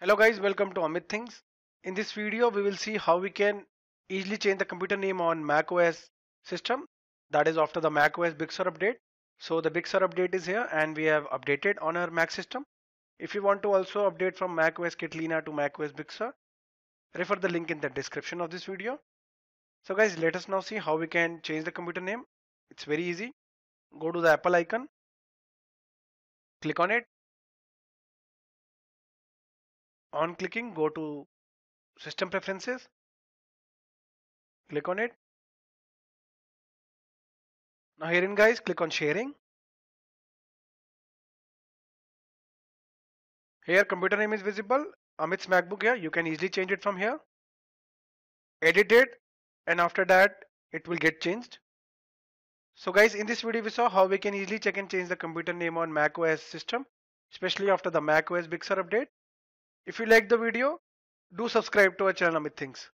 Hello guys, welcome to Amit Things. In this video, we will see how we can easily change the computer name on macOS system. That is after the macOS Big Sur update. So the Big Sur update is here and we have updated on our Mac system. If you want to also update from macOS Catalina to macOS Big Sur, refer the link in the description of this video. So guys, let us now see how we can change the computer name. It's very easy. Go to the Apple icon, click on it on clicking go to system preferences click on it now here in guys click on sharing here computer name is visible Amit's MacBook here you can easily change it from here edit it and after that it will get changed so guys in this video we saw how we can easily check and change the computer name on macOS system especially after the macOS Big Sur update if you like the video, do subscribe to our channel Amit Things.